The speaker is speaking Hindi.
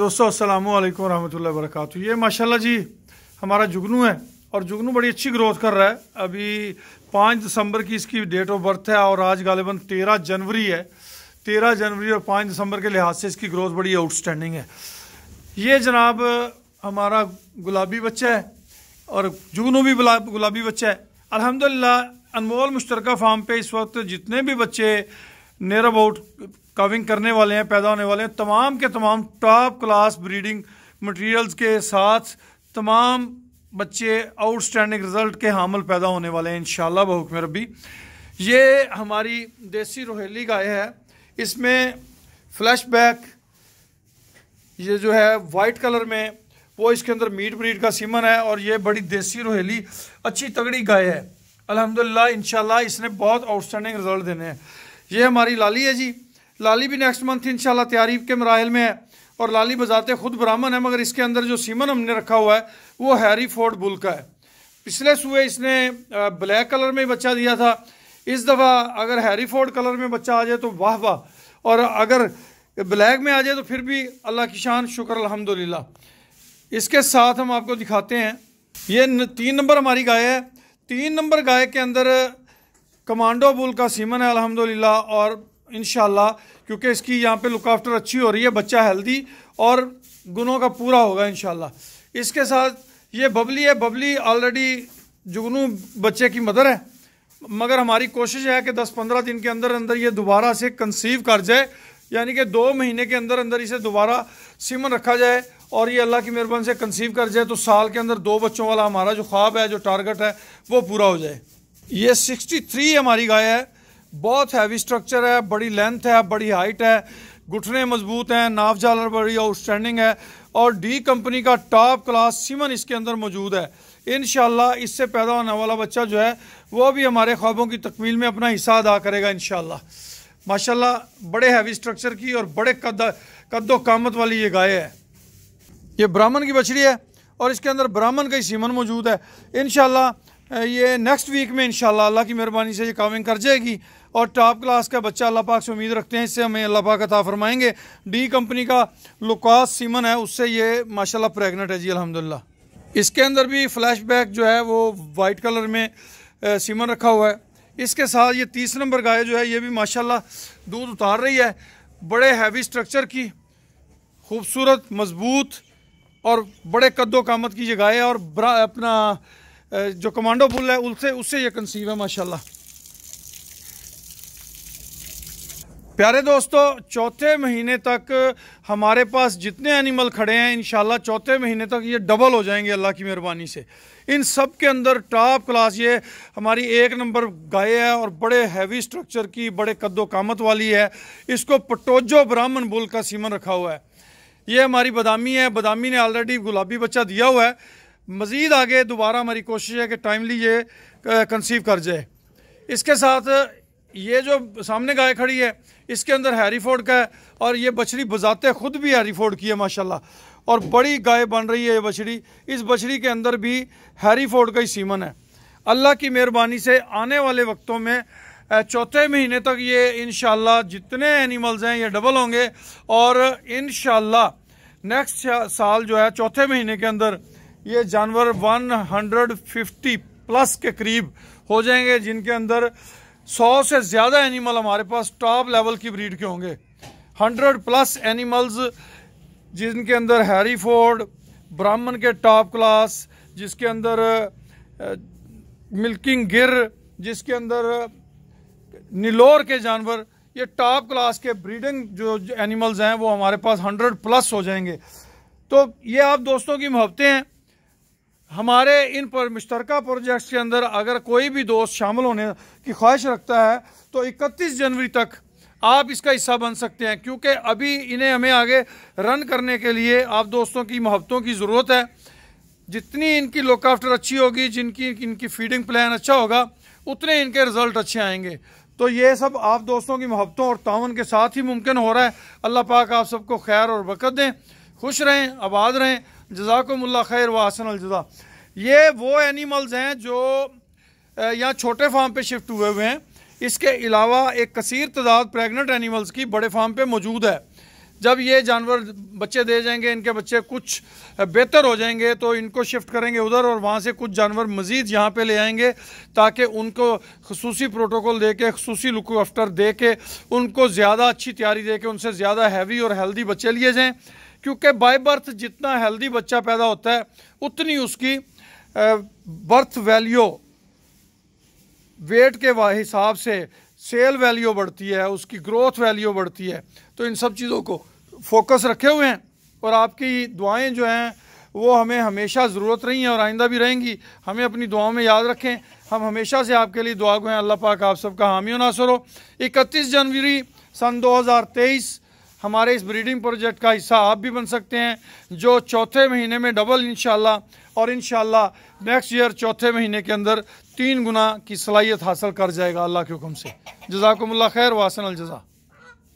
दोस्तों असलम वालेकुम वरक ये माशाल्लाह जी हमारा जुगनू है और जुगनू बड़ी अच्छी ग्रोथ कर रहा है अभी पाँच दिसंबर की इसकी डेट ऑफ बर्थ है और आज गालिबा तेरह जनवरी है तेरह जनवरी और पाँच दिसंबर के लिहाज से इसकी ग्रोथ बड़ी आउटस्टैंडिंग है ये जनाब हमारा गुलाबी बच्चा है और जुगनू भी गुलाबी बच्चा है अलहमदिल्ला अनमोल मुश्तरक फार्म पर इस वक्त जितने भी बच्चे नियर अबाउट कविंग करने वाले हैं पैदा होने वाले हैं तमाम के तमाम टॉप क्लास ब्रीडिंग मटेरियल्स के साथ तमाम बच्चे आउटस्टैंडिंग रिजल्ट के हामल पैदा होने वाले हैं इन बहुकम रबी ये हमारी देसी रोहेली गाय है इसमें फ्लैश बैक ये जो है वाइट कलर में वो इसके अंदर मीट ब्रीड का सीमन है और ये बड़ी देसी रोहेली अच्छी तगड़ी गाय है अलहमदिल्ला इनशाला इसने बहुत आउटस्टैंडिंग रिजल्ट देने हैं ये हमारी लाली है जी लाली भी नेक्स्ट मंथ इंशाल्लाह तैयारी के मराहल में है और लाली बजाते खुद ब्राह्मण है मगर इसके अंदर जो सीमन हमने रखा हुआ है वो हैरी फोर्ड बुल का है पिछले सुबह इसने ब्लैक कलर में बच्चा दिया था इस दफ़ा अगर हैरी फोर्ड कलर में बच्चा आ जाए तो वाह वाह और अगर ब्लैक में आ जाए तो फिर भी अल्लाह की शान शुक्र अलहमदिल्ला इसके साथ हम आपको दिखाते हैं ये तीन नंबर हमारी गाय है तीन नंबर गाय के अंदर कमांडो बुल का सीमन है अल्हम्दुलिल्लाह और इन क्योंकि इसकी यहाँ पे लुकाफ्टर अच्छी हो रही है बच्चा हेल्दी और गुनों का पूरा होगा इन इसके साथ ये बबली है बबली ऑलरेडी जुगनू बच्चे की मदर है मगर हमारी कोशिश है कि 10-15 दिन के अंदर अंदर ये दोबारा से कंसीव कर जाए यानी कि दो महीने के अंदर अंदर इसे दोबारा सीमन रखा जाए और ये अल्लाह की मेहरबानी से कंसीव कर जाए तो साल के अंदर दो बच्चों वाला हमारा जो ख्वाब है जो टारगेट है वो पूरा हो जाए ये 63 हमारी गाय है बहुत हैवी स्ट्रक्चर है बड़ी लेंथ है बड़ी हाइट है घुटने मजबूत हैं नाव जालर बड़ी आउटस्टैंडिंग है और डी कंपनी का टॉप क्लास सीमन इसके अंदर मौजूद है इन इससे पैदा होने वाला बच्चा जो है वो भी हमारे ख्वाबों की तकमील में अपना हिस्सा अदा करेगा इन माशाल्लाह बड़े हैवी स्ट्रक्चर की और बड़े कद कद्दो कामत वाली ये गाय है ये ब्राह्मण की बछड़ी है और इसके अंदर ब्राह्मण का ही सीमन मौजूद है इन ये नेक्स्ट वीक में इन अल्लाह की मेहरबानी से ये काविंग कर जाएगी और टॉप क्लास का बच्चा अल्लाह पाक से उम्मीद रखते हैं इससे हमें अल्लाह पाक अता फरमाएंगे डी कंपनी का लुकास सीमन है उससे ये माशाल्लाह प्रेग्नेंट है जी अलहमदिल्ला इसके अंदर भी फ्लैशबैक जो है वो वाइट कलर में सीमन रखा हुआ है इसके साथ ये तीस नंबर गाय जो है ये भी माशाला दूध उतार रही है बड़े हैवी स्ट्रक्चर की खूबसूरत मजबूत और बड़े कद्दो कामत की ये गाय है और अपना जो कमांडो बुल है उससे उससे ये कंसीव है माशाल्लाह प्यारे दोस्तों चौथे महीने तक हमारे पास जितने एनिमल खड़े हैं इन चौथे महीने तक ये डबल हो जाएंगे अल्लाह की मेहरबानी से इन सब के अंदर टॉप क्लास ये हमारी एक नंबर गाय है और बड़े हैवी स्ट्रक्चर की बड़े कद्दो कामत वाली है इसको पटोजो ब्राह्मण बुल का सीमन रखा हुआ है ये हमारी बदामी है बदामी ने ऑलरेडी गुलाबी बच्चा दिया हुआ है मज़ीद आगे दोबारा हमारी कोशिश है कि टाइमली ये कंसीव कर जाए इसके साथ ये जो सामने गाय खड़ी है इसके अंदर हैरीफोर्ड का है और ये बछड़ी बजाते ख़ुद भी हैरीफोर्ड की है माशाल्लाह और बड़ी गाय बन रही है ये बछड़ी इस बछड़ी के अंदर भी हैरीफोर्ड का ही सीमन है अल्लाह की मेहरबानी से आने वाले वक्तों में चौथे महीने तक ये इन जितने एनिमल्स हैं ये डबल होंगे और इन नेक्स्ट साल जो है चौथे महीने के अंदर ये जानवर 150 प्लस के करीब हो जाएंगे जिनके अंदर 100 से ज़्यादा एनिमल हमारे पास टॉप लेवल की ब्रीड के होंगे 100 प्लस एनिमल्स जिनके अंदर हैरी फोर्ड ब्राह्मण के टॉप क्लास जिसके अंदर मिल्किंग गिर जिसके अंदर नीलोर के जानवर ये टॉप क्लास के ब्रीडिंग जो एनिमल्स हैं वो हमारे पास 100 प्लस हो जाएंगे तो ये आप दोस्तों की मोहब्बतें हैं हमारे इन पर मुश्तरक प्रोजेक्ट्स के अंदर अगर कोई भी दोस्त शामिल होने की ख्वाहिश रखता है तो 31 जनवरी तक आप इसका हिस्सा बन सकते हैं क्योंकि अभी इन्हें हमें आगे रन करने के लिए आप दोस्तों की मोहब्बतों की ज़रूरत है जितनी इनकी लोकाफ्टर अच्छी होगी जिनकी इनकी फीडिंग प्लान अच्छा होगा उतने इनके रिज़ल्ट अच्छे आएंगे तो ये सब आप दोस्तों की मोहब्बतों और तावन के साथ ही मुमकिन हो रहा है अल्लाह पाक आप सबको खैर और बकत दें खुश रहें आबाद रहें जजाकमल्ला खैर वसन अलजदा ये वो एनिमल्स हैं जो यहाँ छोटे फार्म पे शिफ्ट हुए हुए हैं इसके अलावा एक कसर तादाद प्रेग्नेंट एनिमल्स की बड़े फार्म पे मौजूद है जब ये जानवर बच्चे दे जाएंगे इनके बच्चे कुछ बेहतर हो जाएंगे तो इनको शिफ्ट करेंगे उधर और वहाँ से कुछ जानवर मज़ीद यहाँ पे ले आएंगे ताकि उनको खसूसी प्रोटोकॉल दे के खसूसी लुक आफ्टर दे के उनको ज़्यादा अच्छी तैयारी दे के उनसे ज़्यादा हैवी और हेल्दी बच्चे लिए जाएँ क्योंकि बाय बर्थ जितना हेल्दी बच्चा पैदा होता है उतनी उसकी बर्थ वैल्यू वेट के हिसाब से सेल वैल्यू बढ़ती है उसकी ग्रोथ वैल्यू बढ़ती है तो इन सब चीज़ों को फोकस रखे हुए हैं और आपकी दुआएं जो हैं वो हमें हमेशा ज़रूरत रही हैं और आइंदा भी रहेंगी हमें अपनी दुआओं में याद रखें हम हमेशा से आपके लिए दुआ गो हैं अल्लाह पाक आप सबका हामी नासर हो इकतीस जनवरी सन 2023 हमारे इस ब्रीडिंग प्रोजेक्ट का हिस्सा आप भी बन सकते हैं जो चौथे महीने में डबल इन और इन नेक्स्ट ईयर चौथे महीने के अंदर तीन गुना की सलाहियत हासिल कर जाएगा अल्लाह के हुक्म से जजाकमल खैर वासन अलजज़ा